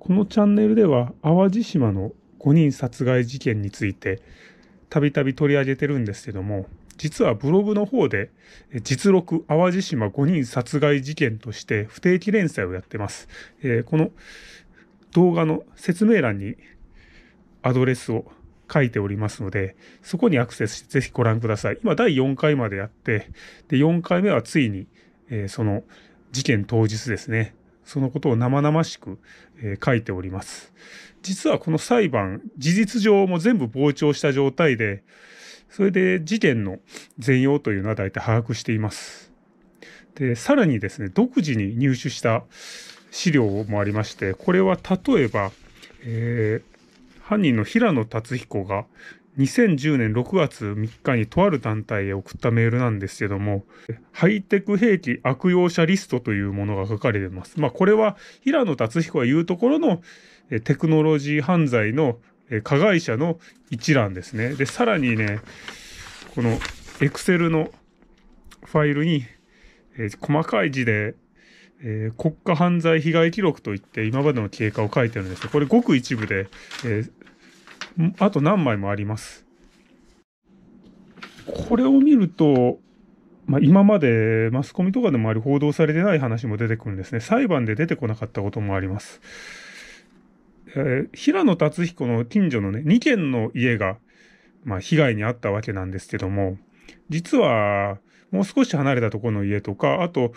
このチャンネルでは淡路島の5人殺害事件についてたびたび取り上げてるんですけども実はブログの方で実録淡路島5人殺害事件として不定期連載をやってます、えー、この動画の説明欄にアドレスを書いておりますので、そこにアクセスしてぜひご覧ください。今第4回までやって、で、4回目はついに、えー、その事件当日ですね、そのことを生々しく、えー、書いております。実はこの裁判、事実上も全部膨張した状態で、それで事件の全容というのは大体把握しています。で、さらにですね、独自に入手した資料もありまして、これは例えば、えー、犯人の平野達彦が2010年6月3日にとある団体へ送ったメールなんですけども、ハイテク兵器悪用者リストというものが書かれています。まあこれは平野達彦が言うところのテクノロジー犯罪の加害者の一覧ですね。で、さらにね、このエクセルのファイルに、えー、細かい字で、えー、国家犯罪被害記録といって今までの経過を書いてるんですこれごく一部で、えーあと何枚もあります。これを見ると、まあ、今までマスコミとかでもあり報道されてない話も出てくるんですね。裁判で出てこなかったこともあります。えー、平野達彦の近所のね、2軒の家が、まあ、被害に遭ったわけなんですけども、実は、もう少し離れたところの家とか、あと、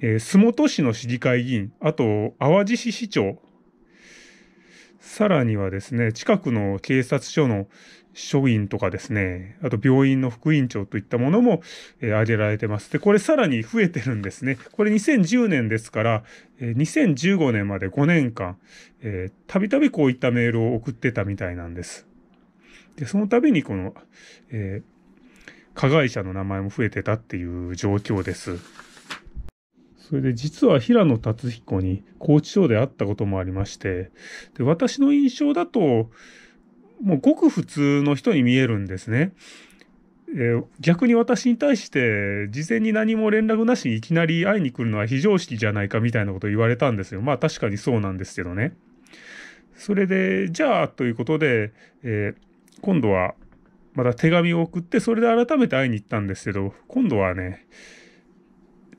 えー、洲本市の市議会議員、あと、淡路市市長さらにはですね、近くの警察署の署員とかですね、あと病院の副院長といったものも、えー、挙げられてます。で、これさらに増えてるんですね。これ2010年ですから、えー、2015年まで5年間、たびたびこういったメールを送ってたみたいなんです。で、その度にこの、えー、加害者の名前も増えてたっていう状況です。それで実は平野達彦に拘置所で会ったこともありまして、で私の印象だと、もうごく普通の人に見えるんですね。えー、逆に私に対して、事前に何も連絡なしにいきなり会いに来るのは非常識じゃないかみたいなことを言われたんですよ。まあ確かにそうなんですけどね。それで、じゃあということで、えー、今度はまた手紙を送って、それで改めて会いに行ったんですけど、今度はね、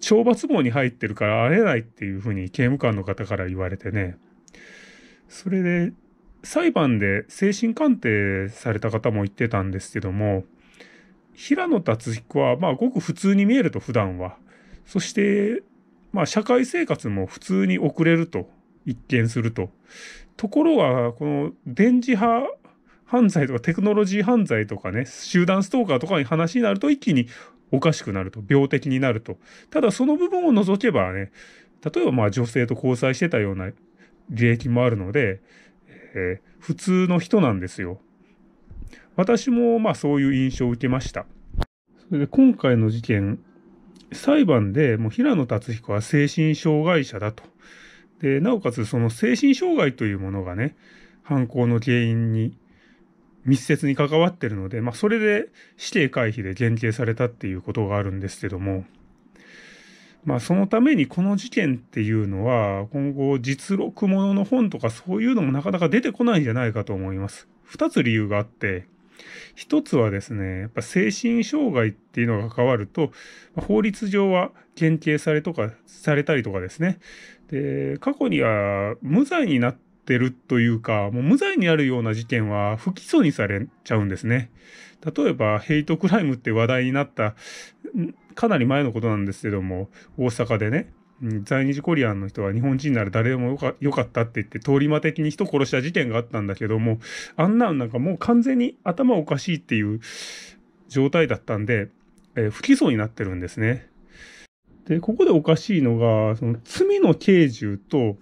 懲罰房に入ってるから会えないっていうふうに刑務官の方から言われてね。それで、裁判で精神鑑定された方も言ってたんですけども、平野達彦は、まあ、ごく普通に見えると、普段は。そして、まあ、社会生活も普通に送れると、一見すると。ところが、この電磁波犯罪とかテクノロジー犯罪とかね、集団ストーカーとかに話になると一気におかしくなると、病的になると。ただその部分を除けばね、例えばまあ女性と交際してたような履歴もあるので、えー、普通の人なんですよ。私もまあそういう印象を受けました。それで今回の事件、裁判でもう平野達彦は精神障害者だと。で、なおかつその精神障害というものがね、犯行の原因に密接に関わってるので、まあ、それで死刑回避で減刑されたっていうことがあるんですけども、まあ、そのためにこの事件っていうのは、今後実録ものの本とかそういうのもなかなか出てこないんじゃないかと思います。二つ理由があって、一つはですね、やっぱ精神障害っていうのが関わると、法律上は減刑されとか、されたりとかですね。で、過去には無罪になってってるというか、もう無罪にあるような事件は不起訴にされちゃうんですね。例えば、ヘイトクライムって話題になった、かなり前のことなんですけども、大阪でね、在日コリアンの人は日本人なら誰でもよかったって言って通り魔的に人殺した事件があったんだけども、あんなんなんかもう完全に頭おかしいっていう状態だったんで、えー、不起訴になってるんですね。で、ここでおかしいのが、その罪の刑重と、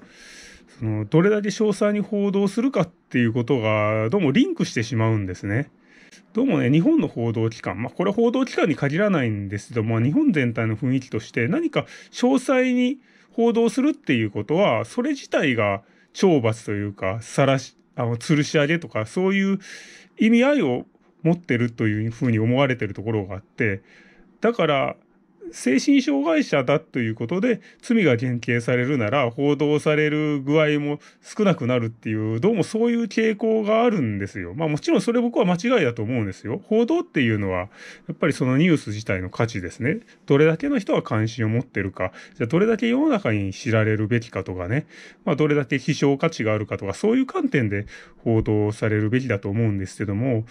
そのどれだけ詳細に報道するかっていうことがどうもリンクしてしまうんですね。どうもね、日本の報道機関、まあ、これは報道機関に限らないんですけども、日本全体の雰囲気として何か詳細に報道するっていうことは、それ自体が懲罰というか、さらし、あの、吊るし上げとか、そういう意味合いを持ってるというふうに思われてるところがあって、だから、精神障害者だということで罪が減刑されるなら報道される具合も少なくなるっていうどうもそういう傾向があるんですよ。まあもちろんそれ僕は間違いだと思うんですよ。報道っていうのはやっぱりそのニュース自体の価値ですね。どれだけの人が関心を持ってるか、じゃあどれだけ世の中に知られるべきかとかね、まあどれだけ希少価値があるかとかそういう観点で報道されるべきだと思うんですけども、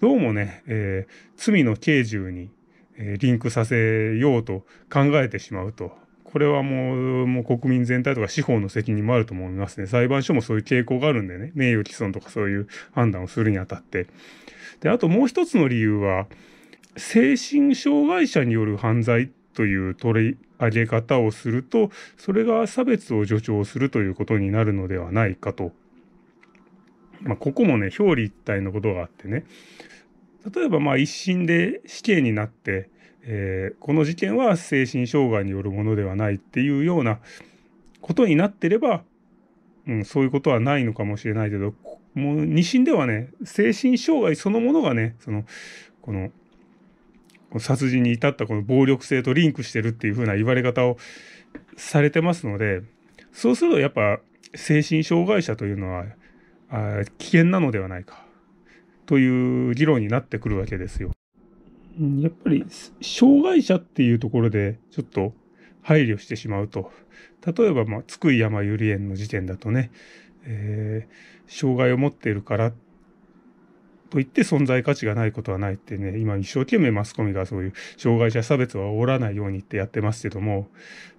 どうもね、えー、罪の刑重にえリンクさせようと考えてしまうと。これはもう、もう国民全体とか司法の責任もあると思いますね。裁判所もそういう傾向があるんでね、名誉毀損とかそういう判断をするにあたって。で、あともう一つの理由は、精神障害者による犯罪という取り上げ方をすると、それが差別を助長するということになるのではないかと。まあ、ここもね、表裏一体のことがあってね。例えばまあ一審で死刑になって、えー、この事件は精神障害によるものではないっていうようなことになってれば、うん、そういうことはないのかもしれないけどもう二審ではね精神障害そのものがねそのこの殺人に至ったこの暴力性とリンクしてるっていうふうな言われ方をされてますのでそうするとやっぱ精神障害者というのはあ危険なのではないかという議論になってくるわけですよ。やっぱり障害者っていうところでちょっと配慮してしまうと例えば、まあ、津久井やまゆり園の時点だとね、えー、障害を持っているからっといって存在価値がないことはないってね、今一生懸命マスコミがそういう障害者差別はおらないようにってやってますけども、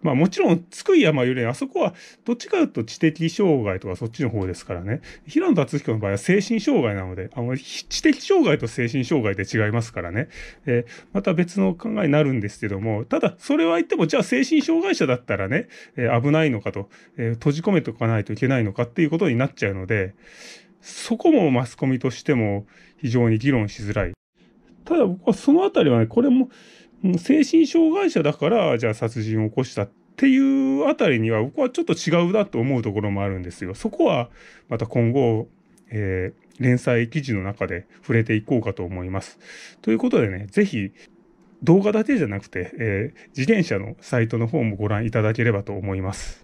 まあもちろん、津久井山よりあそこはどっちかというと知的障害とかそっちの方ですからね、平野達彦の場合は精神障害なので、あの知的障害と精神障害で違いますからね、えー、また別の考えになるんですけども、ただそれは言っても、じゃあ精神障害者だったらね、えー、危ないのかと、えー、閉じ込めておかないといけないのかっていうことになっちゃうので、そこもマスコミとしても非常に議論しづらい。ただ僕はそのあたりはね、これも精神障害者だから、じゃあ殺人を起こしたっていうあたりには僕はちょっと違うなと思うところもあるんですよ。そこはまた今後、えー、連載記事の中で触れていこうかと思います。ということでね、ぜひ動画だけじゃなくて、えー、自転車のサイトの方もご覧いただければと思います。